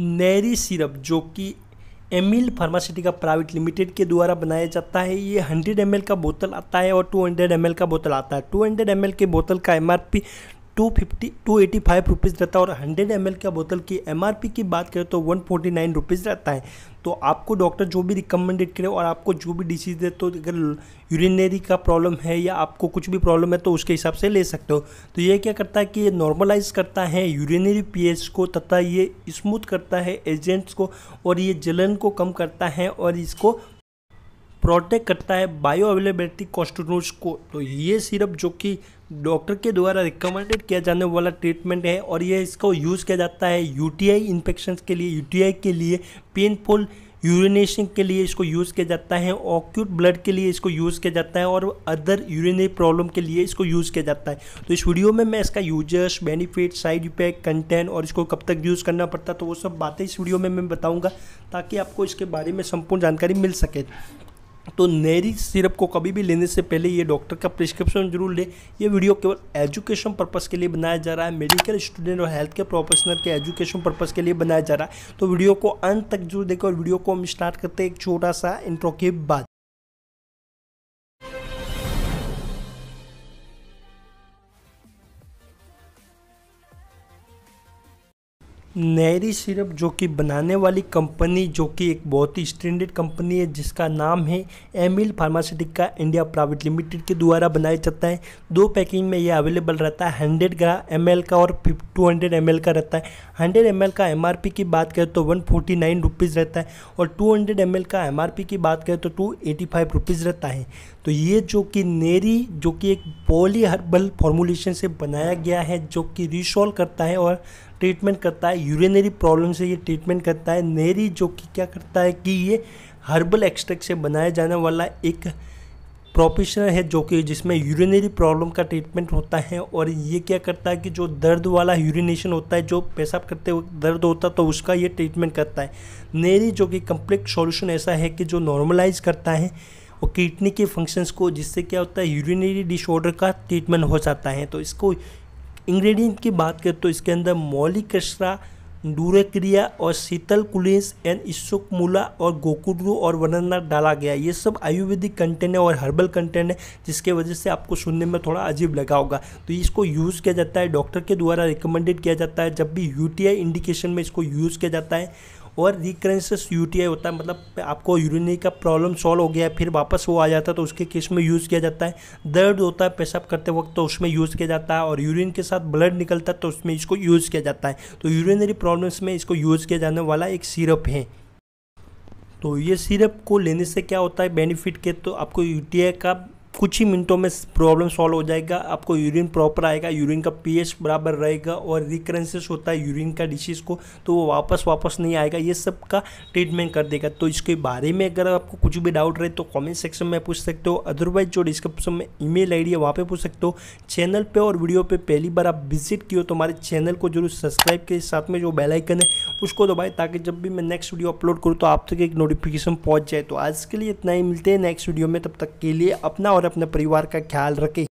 Neri syrup जो कि Emil फार्मासिटी का प्राइवेट लिमिटेड के द्वारा बनाया जाता है ये 100 एम का बोतल आता है और 200 एम का बोतल आता है 200 एम के बोतल का एम two fifty to eighty five rupees रहता है और हंड्रेड एम एल का बोतल की एम आर पी की बात करें तो वन फोर्टी नाइन रुपीज़ रहता है तो आपको डॉक्टर जो भी रिकमेंडेड करे और आपको जो भी डिसीज़ दे तो अगर यूरिनरी का प्रॉब्लम है या आपको कुछ भी प्रॉब्लम है तो उसके हिसाब से ले सकते हो तो ये क्या करता है कि ये नॉर्मलाइज करता है यूरिनरी पी को तथा ये स्मूथ करता है एजेंट्स को और ये जलन को कम करता है और इसको प्रोटेक्ट करता है बायो अवेलेबिलिटी कॉस्टोनोज को तो ये सिरप जो कि डॉक्टर के द्वारा रिकमेंडेड किया जाने वाला ट्रीटमेंट है और ये इसको यूज़ किया जाता है यूटीआई इन्फेक्शन के लिए यूटीआई के लिए पेनफुल यूरिनेशन के लिए इसको यूज़ किया जाता है ऑक्यूट ब्लड के लिए इसको यूज़ किया जाता है और अदर यूरिनरी प्रॉब्लम के लिए इसको यूज़ किया जाता है तो इस वीडियो में मैं इसका users benefit side effect content और इसको कब तक यूज़ करना पड़ता तो वो सब बातें इस वीडियो में मैं बताऊँगा ताकि आपको इसके बारे में संपूर्ण जानकारी मिल सके तो नेरी सिरप को कभी भी लेने से पहले ये डॉक्टर का प्रिस्क्रिप्शन जरूर लें ये वीडियो केवल एजुकेशन पर्पज़ के लिए बनाया जा रहा है मेडिकल स्टूडेंट और हेल्थ केयर प्रोफेशनल के एजुकेशन पर्पज़ के लिए बनाया जा रहा है तो वीडियो को अंत तक जरूर देखो और वीडियो को हम स्टार्ट करते हैं एक छोटा सा इंट्रो के बाद नैरी सिरप जो कि बनाने वाली कंपनी जो कि एक बहुत ही स्टैंडर्ड कंपनी है जिसका नाम है Emil pharmaceutica India private limited के द्वारा बनाया जाता है दो पैकिंग में यह अवेलेबल रहता है हंड्रेड का एम का और टू हंड्रेड एम का रहता है हंड्रेड एम का एम की बात करें तो वन फोर्टी रहता है और टू हंड्रेड का एम की बात करें तो टू एटी रहता है तो ये जो कि नेरी जो कि एक पोली हर्बल फॉर्मुलेशन से बनाया गया है जो कि रिसोल्व करता है और ट्रीटमेंट करता है यूरिनरी प्रॉब्लम से ये ट्रीटमेंट करता है नेरी जो कि क्या करता है कि ये हर्बल एक्सट्रैक्ट से बनाया जाने वाला एक प्रोफेशनल है जो कि जिसमें यूरिनरी प्रॉब्लम का ट्रीटमेंट होता है और ये क्या करता है कि जो दर्द वाला यूरिनेशन होता है जो पेशाब करते वक्त दर्द होता है तो उसका ये ट्रीटमेंट करता है नेरी जो कि कम्प्लीट सॉल्यूशन ऐसा है कि जो नॉर्मलाइज करता है और किडनी के फंक्शंस को जिससे क्या होता है यूरिनरी डिसऑर्डर का ट्रीटमेंट हो जाता है तो इसको इंग्रेडिएंट की बात करें तो इसके अंदर मौलिक कचरा डूरक्रिया और शीतल कुलेंस एंड इसुकमूला और गोकुरु और वनन्ना डाला गया ये सब आयुर्वेदिक कंटेंट है और हर्बल कंटेंट है जिसके वजह से आपको सुनने में थोड़ा अजीब लगा होगा तो इसको यूज़ किया जाता है डॉक्टर के द्वारा रिकमेंडेड किया जाता है जब भी यूटीआई इंडिकेशन में इसको यूज़ किया जाता है और टी यूटीआई होता है मतलब आपको यूरिनरी का प्रॉब्लम सॉल्व हो गया फिर वापस वो आ जाता है तो उसके केस में यूज़ किया जाता है दर्द होता है पेशाब करते वक्त तो उसमें यूज़ किया जाता है और यूरिन के साथ ब्लड निकलता है तो उसमें इसको यूज़ किया जाता है तो यूरिनरी प्रॉब्लम्स में इसको यूज़ किया जाने वाला एक सिरप है तो ये सिरप को लेने से क्या होता है बेनिफिट के तो आपको यूटीआई का कुछ ही मिनटों में प्रॉब्लम सॉल्व हो जाएगा आपको यूरिन प्रॉपर आएगा यूरिन का पीएच बराबर रहेगा और रिकरेंसेस होता है यूरिन का डिसीज़ को तो वो वापस वापस नहीं आएगा ये सब का ट्रीटमेंट कर देगा तो इसके बारे में अगर आपको कुछ भी डाउट रहे तो कमेंट सेक्शन में पूछ सकते हो अदरवाइज जो डिस्क्रिप्शन में ईमेल आईडी है वहाँ पर पूछ सकते हो चैनल पर और वीडियो पर पहली बार आप विजिट किए तो हमारे चैनल को जरूर सब्सक्राइब के साथ में जो बेलाइकन है उसको दबाए ताकि जब भी मैं नेक्स्ट वीडियो अपलोड करूँ तो आप तक एक नोटिफिकेशन पहुँच जाए तो आज के लिए इतना ही मिलते हैं नेक्स्ट वीडियो में तब तक के लिए अपना और अपने परिवार का ख्याल रखें